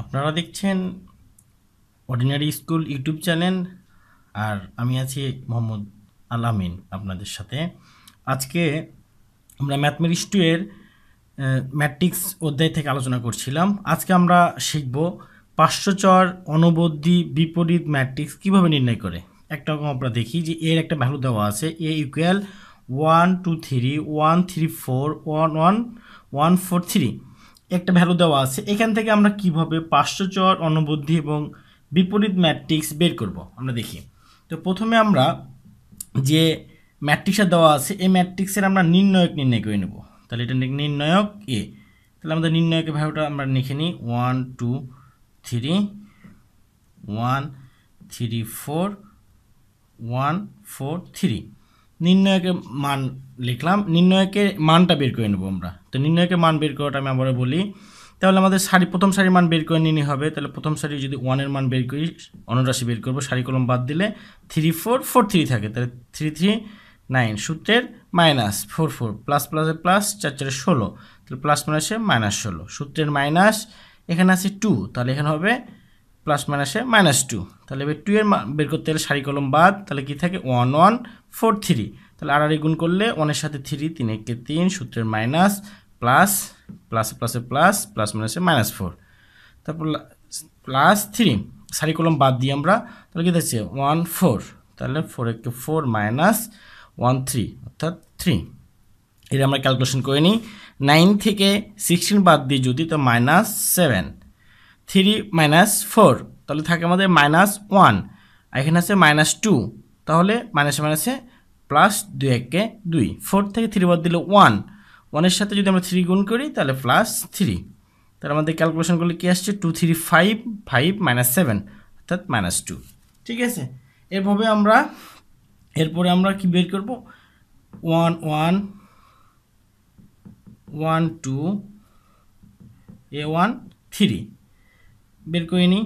আপনারা দেখছেন ordinary school YouTube channel আর আমি আছি মোহাম্মদ আল আমিন আপনাদের সাথে আজকে আমরা ম্যাথমেটিক্স টু এর ম্যাট্রিক্স অধ্যায় থেকে আলোচনা করছিলাম আজকে আমরা শিখব পার্শ্বচর অনবদ্যি বিপরীত ম্যাট্রিক্স কিভাবে নির্ণয় করে একটা রকম আমরা দেখি যে এর একটা ভ্যালু দেওয়া আছে A equal one two three one three four one one one four three একটা ভ্যালু দেওয়া আছে এখান থেকে আমরা কিভাবে পার্শ্বচর অনুবুদ্ধি এবং বিপরীত ম্যাট্রিক্স বের করব আমরা দেখি তো প্রথমে আমরা যে ম্যাট্রিক্সটা দেওয়া আছে এই ম্যাট্রিক্সের আমরা নির্ণয়ক নির্ণয় করে নেব তাহলে এটা নির্ণয়ক এ তাহলে আমাদের নির্ণয়কের ভ্যালুটা আমরা লিখে নিই one two three one three four one four three নির্ণয়কের মান লিখলাম নির্ণয়কের মানটা বের করে নেব আমরা তো নির্ণয়কের মান বের করাটা আমি আবার বলি তাহলে আমাদের সারি প্রথম সারির মান বের করে নিতে হবে তাহলে প্রথম সারি যদি ওয়ানের মান বের করি অনরাশি বের করবো সারি কলম বাদ দিলে থ্রি ফোর ফোর থ্রি থাকে তাহলে থ্রি থ্রি নাইন সূত্রের মাইনাস ফোর ফোর প্লাস প্লাসে প্লাস চার চারে ষোলো তাহলে প্লাস মাইনাসে মাইনাস ষোলো সূত্রের মাইনাস এখানে আছে টু তাহলে এখানে হবে প্লাস মাইনাসে মাইনাস টু তাহলে এবার টু এর বের করতে গেলে সারি কলম বাদ তাহলে কি থাকে ওয়ান ওয়ান ফোর থ্রি তাহলে আড়াড়ি গুণ করলে ওয়ানের সাথে থ্রি তিন একে তিন সূত্রের মাইনাস প্লাস প্লাসে প্লাসে প্লাস প্লাস মাইনাসে মাইনাস ফোর তারপর প্লাস থ্রি সারি কলম বাদ দিয়ে আমরা তাহলে কী থাকছে ওয়ান ফোর তাহলে ফোর একে ফোর মাইনাস ওয়ান থ্রি অর্থাৎ থ্রি এটা আমরা ক্যালকুলেশন করে নিই নাইন থেকে সিক্সটিন বাদ দিই যদি তো minus seven three minus four তাহলে থাকে আমাদের মাইনাস ওয়ান এখানে আছে মাইনাস টু তাহলে মাইনাসে মাইনাসে প্লাস দুই একে দুই ফোর থেকে থ্রি বাদ দিলে ওয়ান ওয়ানের সাথে যদি আমরা থ্রি গুণ করি তাহলে প্লাস থ্রি তাহলে আমাদের ক্যালকুলেশন করলে কী আসছে two three five five minus seven অর্থাৎ মাইনাস টু ঠিক আছে এভাবে আমরা এরপরে আমরা কি বের করব one one one two A one three বের করে নিই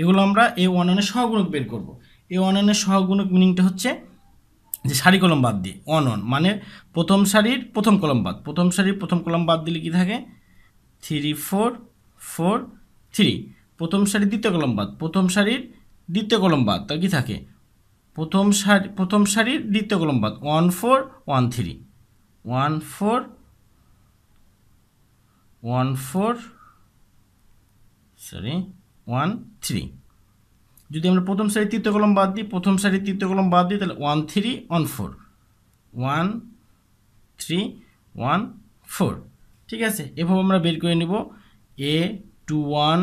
এগুলো আমরা এ ওয়ান ওয়ানের সহগুণক বের করব এ ওয়ান ওয়ানের সহগুণক মিনিংটা হচ্ছে যে সারি কলম বাদ দিয়ে অন অন মানে প্রথম সারির প্রথম কলম বাদ প্রথম সারির প্রথম কলম বাদ দিলে কি থাকে থ্রি ফোর ফোর থ্রি প্রথম সারির দ্বিতীয় কলম বাদ প্রথম সারির দ্বিতীয় কলম বাদ তার কি থাকে প্রথম সারি প্রথম সারির দ্বিতীয় কলম বাদ one four one three one four one four sorry one three যদি আমরা প্রথম সারি তৃতীয় কলম বাদ দিই প্রথম সারি তৃতীয় কলম বাদ দিই তাহলে one three one four one three one four ঠিক আছে এভাবে আমরা বের করে নেব A two one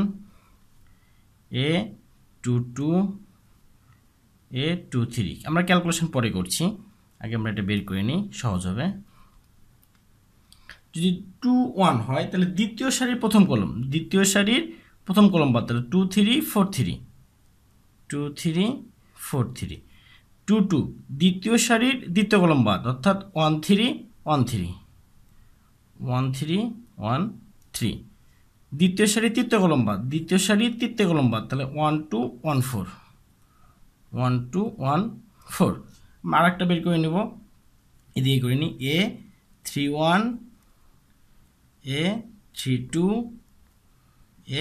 A two two A two three আমরা ক্যালকুলেশন পরে করছি আগে আমরা এটা বের করে নিই সহজ হবে যদি টু ওয়ান হয় তাহলে দ্বিতীয় সারির প্রথম কলম দ্বিতীয় সারির প্রথম কলম বাদ তাহলে two three four three two three four three two two দ্বিতীয় সারির দ্বিতীয় কলম বাদ অর্থাৎ one three one three one three one three দ্বিতীয় সারি তৃতীয় কলম বাদ দ্বিতীয় সারি তৃতীয় কলম বাদ তাহলে one two one four one two one four আর একটা বের করে নেব এদিকে করে নিই A three one A three two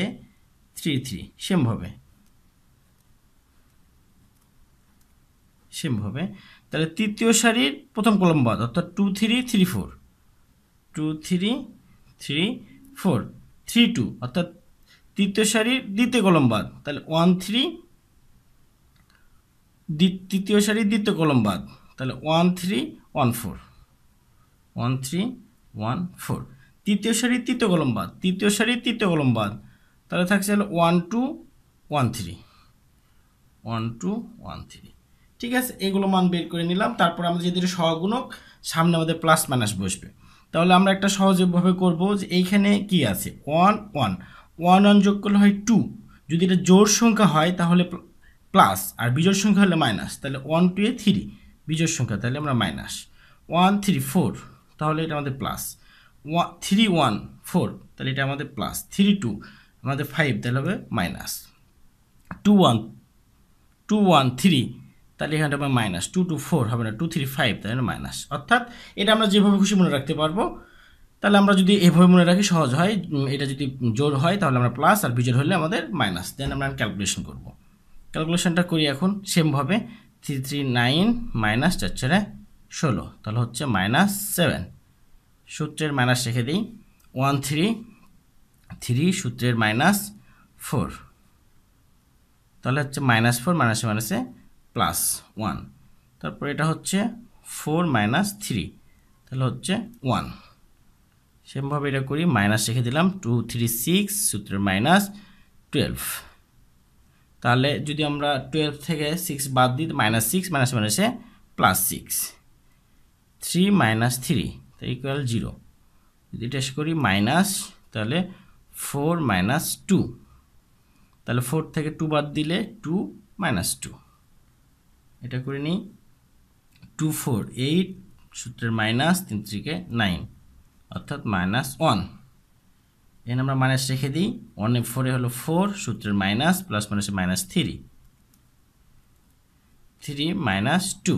A three three সেমভাবে সেমভাবে তাহলে তৃতীয় সারির প্রথম কলম বাদ অর্থাৎ two three three four two three three four three two অর্থাৎ তৃতীয় সারির দ্বিতীয় কলম বাদ তাহলে ওয়ান থ্রি তৃতীয় সারির দ্বিতীয় কলম বাদ তাহলে one three one four one three one four তৃতীয় সারির তৃতীয় কলম বাদ তৃতীয় সারির তৃতীয় কলম বাদ তাহলে থাকছে হলো one two one three one two one three ঠিক আছে এগুলো মান বের করে নিলাম তারপর আমরা যেহেতু সহগুণক সামনে আমাদের প্লাস মাইনাস বসবে তাহলে আমরা একটা সহজভাবে করব যে এইখানে কি আছে ওয়ান ওয়ান ওয়ান ওয়ান যোগ করলে হয় টু যদি এটা জোর সংখ্যা হয় তাহলে প্লাস আর বিজোড় সংখ্যা হলে মাইনাস তাহলে ওয়ান টু এ থ্রি বিজোড় সংখ্যা তাহলে আমরা মাইনাস ওয়ান থ্রি ফোর তাহলে এটা আমাদের plus one three one four তাহলে এটা আমাদের প্লাস থ্রি টু আমাদের ফাইভ তাহলে হবে minus two one two one three তাহলে এখানটা হবে মাইনাস টু টু ফোর হবে না টু থ্রি ফাইভ তাহলে মাইনাস অর্থাৎ এটা আমরা যেভাবে খুশি মনে রাখতে পারবো তাহলে আমরা যদি এভাবে মনে রাখি সহজ হয় এটা যদি জোর হয় তাহলে আমরা প্লাস আর বিজোর হলে আমাদের মাইনাস দেন আমরা ক্যালকুলেশন করব ক্যালকুলেশনটা করি এখন সেমভাবে থ্রি থ্রি নাইন মাইনাস চার চারে ষোলো তাহলে হচ্ছে মাইনাস সেভেন সূত্রের মাইনাস রেখে দিই ওয়ান থ্রি থ্রি সূত্রের মাইনাস ফোর তাহলে হচ্ছে মাইনাস ফোর মাইনাসে মাইনাসে প্লাস ওয়ান তারপর এটা হচ্ছে ফোর মাইনাস থ্রি তাহলে হচ্ছে ওয়ান সেমভাবে এটা করি মাইনাস রেখে দিলাম টু থ্রি সিক্স সূত্রের মাইনাস টুয়েলভ তাহলে যদি আমরা টুয়েলভ থেকে সিক্স বাদ দিই মাইনাস সিক্স মাইনাস মাইনাসে plus six three minus three তো ইকুয়াল জিরো যদি এটা করি মাইনাস তাহলে ফোর মাইনাস টু তাহলে ফোর থেকে টু বাদ দিলে টু মাইনাস টু এটা করে নিই টু ফোর এইট সূত্রের মাইনাস তিন থ্রিকে নাইন অর্থাৎ মাইনাস ওয়ান এখানে আমরা মাইনাস রেখে দিই ওয়ানে ফোরে হলো ফোর সূত্রের মাইনাস প্লাস মাইনাসে minus three three minus two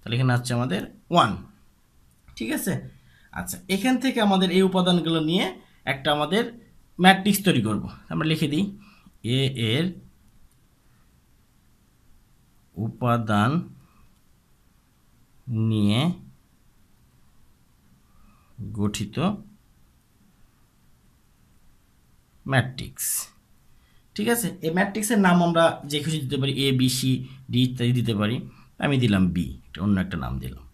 তাহলে এখানে হচ্ছে আমাদের ওয়ান ঠিক আছে আচ্ছা এখান থেকে আমাদের এই উপাদানগুলো নিয়ে একটা আমাদের ম্যাট্রিক্স তৈরি করব আমরা লিখে দিই এ এর উপাদান নিয়ে গঠিত ম্যাট্রিক্স ঠিক আছে এই ম্যাট্রিক্সের নাম আমরা যে খুশি দিতে পারি এ বি সি ডি ইত্যাদি দিতে পারি আমি দিলাম বি অন্য একটা নাম দিলাম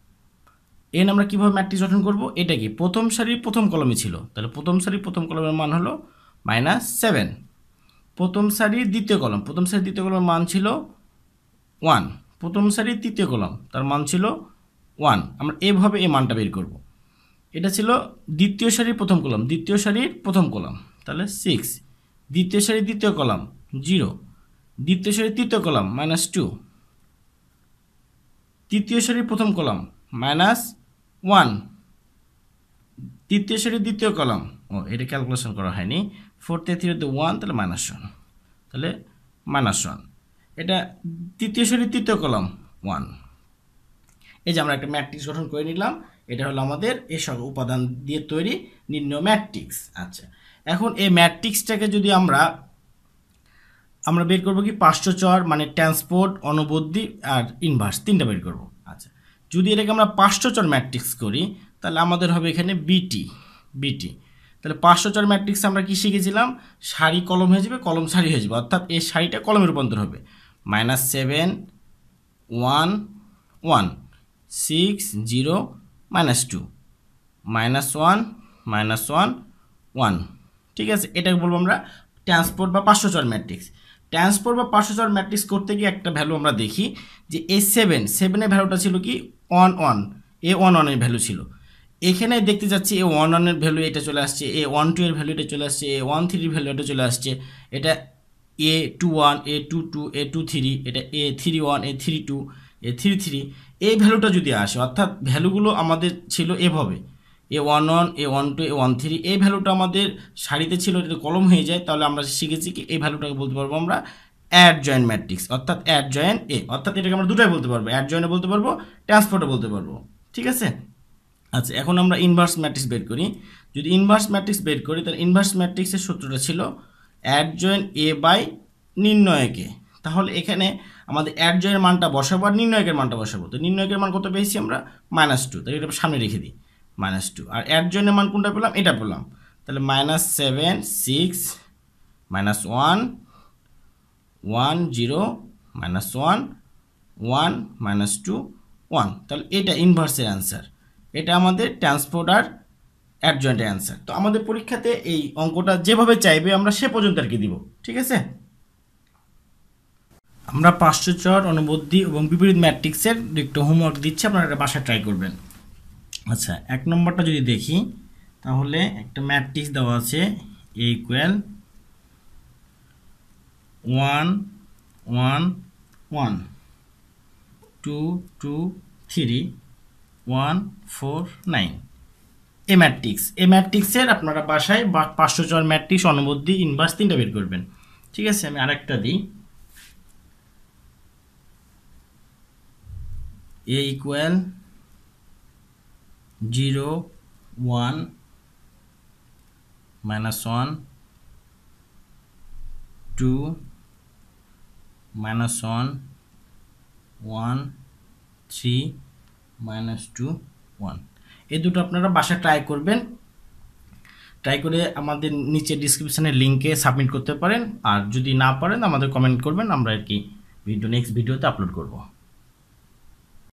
এন আমরা কীভাবে ম্যাট্রিক্স গঠন করব এটা কি প্রথম সারির প্রথম কলমে ছিল তাহলে প্রথম সারির প্রথম কলমের মান হলো মাইনাস সেভেন প্রথম সারির দ্বিতীয় কলম প্রথম সারির দ্বিতীয় কলমের মান ছিল ওয়ান প্রথম সারির তৃতীয় কলম তার মান ছিল ওয়ান আমরা এভাবে এই মানটা বের করব এটা ছিল দ্বিতীয় সারির প্রথম কলম দ্বিতীয় সারির প্রথম কলম তাহলে সিক্স দ্বিতীয় সারির দ্বিতীয় কলম জিরো দ্বিতীয় সারির তৃতীয় কলম মাইনাস টু তৃতীয় সারির প্রথম কলম মাইনাস ওয়ান তৃতীয় সারি দ্বিতীয় কলম ও এটা ক্যালকুলেশন করা হয়নি ফোর্থে থ্রি দ্য ওয়ান তাহলে মাইনাস ওয়ান তাহলে মাইনাস ওয়ান এটা তৃতীয় সারি তৃতীয় কলম ওয়ান এই যে আমরা একটা ম্যাট্রিক্স গঠন করে নিলাম এটা হলো আমাদের এসব উপাদান দিয়ে তৈরি নিম্ন ম্যাট্রিক্স আচ্ছা এখন এই ম্যাট্রিক্সটাকে যদি আমরা আমরা বের করবো কি পার্শ্বচর মানে ট্রান্সপোর্ট অনুবদ্ধি আর ইনভার্স তিনটা বের করবো যদি এটাকে আমরা পাঁচশোচর ম্যাট্রিক্স করি তাহলে আমাদের হবে এখানে বিটি বিটি তাহলে পাঁচশোচর ম্যাট্রিক্স আমরা কী শিখেছিলাম সারি কলম হয়ে যাবে কলম সারি হয়ে যাবে অর্থাৎ এই সারিটা কলমে রূপান্তর হবে minus seven one one six zero minus two minus one minus one one ঠিক আছে এটাকে বলবো আমরা ট্রান্সপোর্ট বা পাঁচশোচর ম্যাট্রিক্স ট্রান্সপোর্ট বা পাঁচশোচর ম্যাট্রিক্স করতে গিয়ে একটা ভ্যালু আমরা দেখি যে এই সেভেন সেভেনের ভ্যালুটা ছিল কি ওয়ান ওয়ান এ ওয়ান ওয়ানের ভ্যালু ছিল এখানে দেখতে যাচ্ছি এ ওয়ান ওয়ানের ভ্যালু এটা চলে আসছে এ ওয়ান টু এর ভ্যালু এটা চলে আসছে এ ওয়ান থ্রির ভ্যালু এটা চলে আসছে এটা A two one A two two A two three এটা A three one A three two A three three এই ভ্যালুটা যদি আসে অর্থাৎ ভ্যালুগুলো আমাদের ছিল এভাবে A one one A one two A one three এই ভ্যালুটা আমাদের শাড়িতে ছিল যদি কলম হয়ে যায় তাহলে আমরা শিখেছি কি এই ভ্যালুটাকে বলতে পারবো আমরা অ্যাড জয়েন ম্যাট্রিক্স অর্থাৎ অ্যাড জয়েন এ অর্থাৎ এটাকে আমরা দুটাই বলতে পারবো অ্যাড জয়েনে বলতে পারবো ট্রান্সপোর্টও বলতে পারবো ঠিক আছে আচ্ছা এখন আমরা ইনভার্স ম্যাট্রিক্স বের করি যদি ইনভার্স ম্যাট্রিক্স বের করি তাহলে ইনভার্স ম্যাট্রিক্সের সূত্রটা ছিল অ্যাড জয়েন এ বাই নির্ণয়কে তাহলে এখানে আমাদের অ্যাড জয়েনের মানটা বসাবো আর নির্ণয়কের মানটা বসাবো তো নির্ণয়কের মান কত পেয়েছি আমরা মাইনাস টু তাহলে এটা সামনে রেখে দিই মাইনাস টু আর অ্যাড জয়েনের মান কোনটা পেলাম এটা পেলাম তাহলে minus seven six minus one one zero minus one one minus two one তাহলে এটা ইনভার্সের অ্যান্সার এটা আমাদের ট্রান্সপোর্ট আর অ্যাডজয়েন্ট অ্যান্সার তো আমাদের পরীক্ষাতে এই অঙ্কটা যেভাবে চাইবে আমরা সে পর্যন্ত আর কি দিব ঠিক আছে আমরা পাশ্চর অনুবদ্ধি এবং বিপরীত ম্যাট্রিক্সের একটু হোমওয়ার্ক দিচ্ছি আপনারা একটা বাসা ট্রাই করবেন আচ্ছা এক নম্বরটা যদি দেখি তাহলে একটা ম্যাট্রিক্স দেওয়া আছে A equal one one one two two three one four nine A matrix A ম্যাট্রিক্সের আপনারা বাসায় বা পাঁচশো চার ম্যাট্রিক্স অনুবদ্ধি ইনভার্স তিনটা বের করবেন ঠিক আছে আমি আরেকটা দিই A equal zero one minus one two minus 1 1 3 minus 2 1 এই দুটো আপনারা বাসায় ট্রাই করবেন ট্রাই করে আমাদের নিচে ডিসক্রিপশানের লিঙ্কে সাবমিট করতে পারেন আর যদি না পারেন আমাদের কমেন্ট করবেন আমরা আর কি ভিডিও নেক্সট ভিডিওতে আপলোড করবো